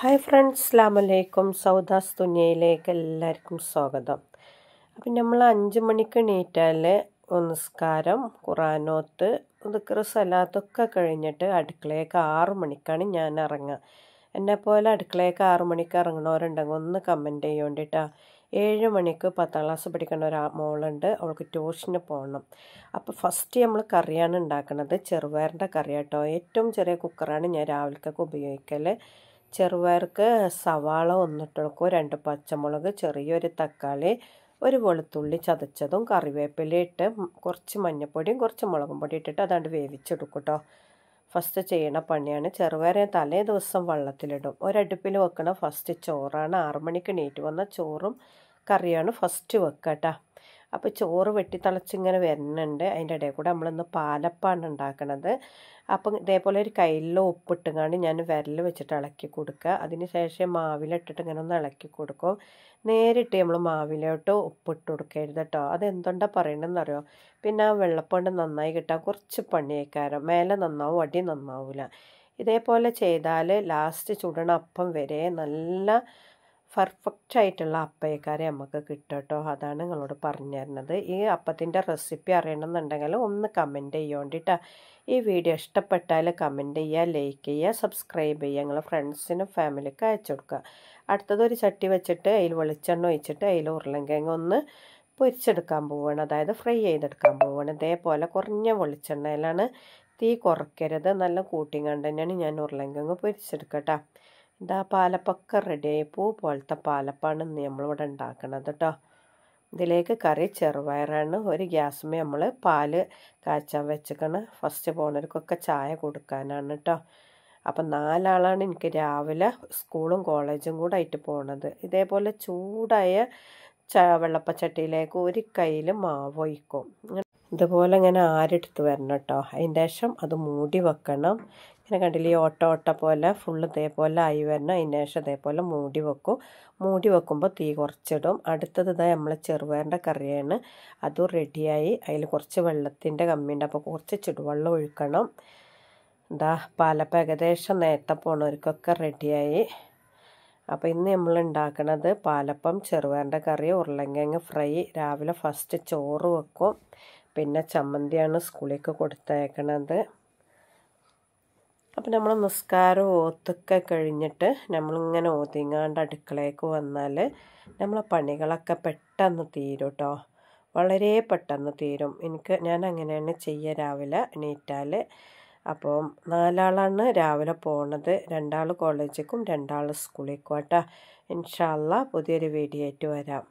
hi friends സ്ലാമലൈക്കും സൗദാസ് തുനിയയിലേക്ക് എല്ലാവർക്കും സ്വാഗതം അപ്പം നമ്മൾ അഞ്ച് മണിക്ക് എണീറ്റാൽ നിസ്കാരം ഖുറാനോത്ത് ഉദക്കറ സലാത്തൊക്കെ കഴിഞ്ഞിട്ട് അടുക്കളയൊക്കെ ആറു മണിക്കാണ് ഞാൻ ഇറങ്ങുക എന്നെപ്പോലെ അടുക്കളയൊക്കെ ആറു മണിക്ക് ഇറങ്ങണവരുണ്ടെങ്കിൽ ഒന്ന് കമൻറ്റ് ചെയ്യാൻ വേണ്ടിയിട്ടാണ് ഏഴ് മണിക്ക് പത്താം ക്ലാസ് പഠിക്കുന്ന ഒരു മോളുണ്ട് അവൾക്ക് ട്യൂഷന് പോകണം അപ്പോൾ ഫസ്റ്റ് നമ്മൾ കറിയാണ് ഉണ്ടാക്കുന്നത് ചെറുപയറിൻ്റെ കറി കേട്ടോ ഏറ്റവും ചെറിയ കുക്കറാണ് ഞാൻ രാവിലക്കൊക്കെ ഉപയോഗിക്കൽ ചെറുപയർക്ക് സവാള ഒന്നിട്ട് കൊടുക്കും രണ്ട് പച്ചമുളക് ചെറിയൊരു തക്കാളി ഒരു വെളുത്തുള്ളി ചതച്ചതും കറിവേപ്പില ഇട്ട് കുറച്ച് മഞ്ഞൾപ്പൊടിയും കുറച്ച് മുളകും പൊടി ഇട്ടിട്ട് അതാണ്ട് വേവിച്ചെടുക്കും കേട്ടോ ഫസ്റ്റ് ചെയ്യണ പണിയാണ് ചെറുപയറെ തലേ ദിവസം വെള്ളത്തിലിടും ഒരടുപ്പിൽ വെക്കണ ഫസ്റ്റ് ചോറാണ് ആറുമണിക്ക് മണിക്ക് വന്ന ചോറും കറിയാണ് ഫസ്റ്റ് വെക്കുക അപ്പോൾ ചോറ് വെട്ടിത്തളച്ചിങ്ങനെ വരുന്നുണ്ട് അതിൻ്റെ ഇടയിൽ കൂടെ നമ്മളിന്ന് പാലപ്പാണ് ഉണ്ടാക്കണത് അപ്പം ഇതേപോലെ ഒരു കയ്യിലോ ഉപ്പിട്ടുകൊണ്ട് ഞാൻ വിരൽ വെച്ചിട്ട് ഇളക്കി കൊടുക്കുക അതിന് ശേഷം മാവിലിട്ടിട്ട് ഇങ്ങനെ ഒന്ന് ഇളക്കി കൊടുക്കും നേരിട്ട് നമ്മൾ മാവിലോട്ട് ഉപ്പിട്ട് കൊടുക്കരുത് കേട്ടോ അതെന്തുണ്ടാ പറയണമെന്നറിയോ പിന്നെ ആ വെള്ളപ്പണ്ട് നന്നായി കിട്ടാൻ കുറച്ച് പണിയേക്കാരം മേലെ നന്നാവും അടി നന്നാവില്ല ഇതേപോലെ ചെയ്താൽ ലാസ്റ്റ് ചുടണ അപ്പം വരെ നല്ല പെർഫെക്റ്റ് ആയിട്ടുള്ള അപ്പയക്കാരെ നമുക്ക് കിട്ടും കേട്ടോ അതാണ് നിങ്ങളോട് പറഞ്ഞു തരുന്നത് ഈ അപ്പത്തിൻ്റെ റെസിപ്പി അറിയണമെന്നുണ്ടെങ്കിൽ ഒന്ന് കമൻറ്റ് ചെയ്യോണ്ടിട്ടാ ഈ വീഡിയോ ഇഷ്ടപ്പെട്ടാൽ കമൻറ്റ് ചെയ്യുക ലൈക്ക് ചെയ്യുക സബ്സ്ക്രൈബ് ചെയ്യുക ഞങ്ങൾ ഫ്രണ്ട്സിനും ഫാമിലിക്കും അയച്ചു കൊടുക്കുക അടുത്തതൊരു ചട്ടി വെച്ചിട്ട് അതിൽ വെളിച്ചെണ്ണ ഒഴിച്ചിട്ട് അതിൽ ഉരുളങ്കിഴങ്ങ് ഒന്ന് പൊരിച്ചെടുക്കാൻ പോവുകയാണ് അതായത് ഫ്രൈ ചെയ്തെടുക്കാൻ പോവുകയാണ് ഇതേപോലെ കുറഞ്ഞ വെളിച്ചെണ്ണയിലാണ് തീ കുറയ്ക്കരുത് നല്ല കൂട്ടിങ്ങാണ്ട് തന്നെയാണ് ഞാൻ ഉരുളങ്കിഴങ്ങ് പൊരിച്ചെടുക്കട്ടെ എന്താ പാലപ്പൊക്കെ റെഡിയായി പോ പോലത്തെ പാലപ്പാണ് ഇന്ന് നമ്മളിവിടെ ഉണ്ടാക്കണത് കേട്ടോ ഇതിലേക്ക് കറി ചെറുപയറാണ് ഒരു ഗ്യാസ്മേ നമ്മൾ പാല് കാച്ചാൻ വെച്ചേക്കണ് ഫസ്റ്റ് പോണവർക്കൊക്കെ ചായ കൊടുക്കാനാണ് കേട്ടോ അപ്പം നാലാളാണ് എനിക്ക് രാവിലെ സ്കൂളും കോളേജും കൂടെ ആയിട്ട് പോണത് ഇതേപോലെ ചൂടായ ച വെള്ളപ്പച്ചട്ടിയിലേക്ക് ഒരു കയ്യിൽ മാവ് ഒഴിക്കും ഇതുപോലെ ഇങ്ങനെ ആരെടുത്ത് വരണം കേട്ടോ അതിൻ്റെ ശേഷം അത് മൂടി വെക്കണം ഇങ്ങനെ കണ്ടില്ലേ ഓട്ട ഓട്ട പോലെ ഫുള്ള് ഇതേപോലെ ആയി വരണം അതിന് ശേഷം ഇതേപോലെ മൂടി വെക്കും മൂടി വെക്കുമ്പോൾ തീ കുറച്ചിടും അടുത്തത് ഇതാ നമ്മൾ ചെറുപയറിൻ്റെ കറിയാണ് അതും റെഡിയായി അതിൽ കുറച്ച് വെള്ളത്തിൻ്റെ കമ്മിയുണ്ട് അപ്പോൾ കുറച്ച് ചുടുവെള്ളം ഒഴിക്കണം എന്താ പാലപ്പം ഏകദേശം നേരത്തെ പോണവർക്കൊക്കെ റെഡിയായി അപ്പോൾ ഇന്ന് നമ്മൾ ഉണ്ടാക്കണത് പാലപ്പം ചെറുപയറിൻ്റെ കറി ഉരുളങ്കിഴങ്ങ് ഫ്രൈ രാവിലെ ഫസ്റ്റ് ചോറ് വെക്കും പിന്നെ ചമ്മന്തിയാണ് സ്കൂളിലേക്ക് കൊടുത്തയക്കണത് അപ്പം നമ്മൾ നിസ്കാരം ഓത്തൊക്കെ കഴിഞ്ഞിട്ട് നമ്മളിങ്ങനെ ഓതിങ്ങാണ്ട് അടുക്കളയ്ക്ക് വന്നാൽ നമ്മളെ പണികളൊക്കെ പെട്ടെന്ന് തീരും കേട്ടോ വളരെ പെട്ടെന്ന് തീരും എനിക്ക് ഞാൻ അങ്ങനെയാണ് ചെയ്യുക രാവിലെ എണീറ്റാൽ അപ്പം നാലാളാണ് രാവിലെ പോണത് രണ്ടാൾ കോളേജിലേക്കും രണ്ടാൾ സ്കൂളിലേക്കും കേട്ടോ ഇൻഷാല്ല പുതിയൊരു വീഡിയോ ആയിട്ട് വരാം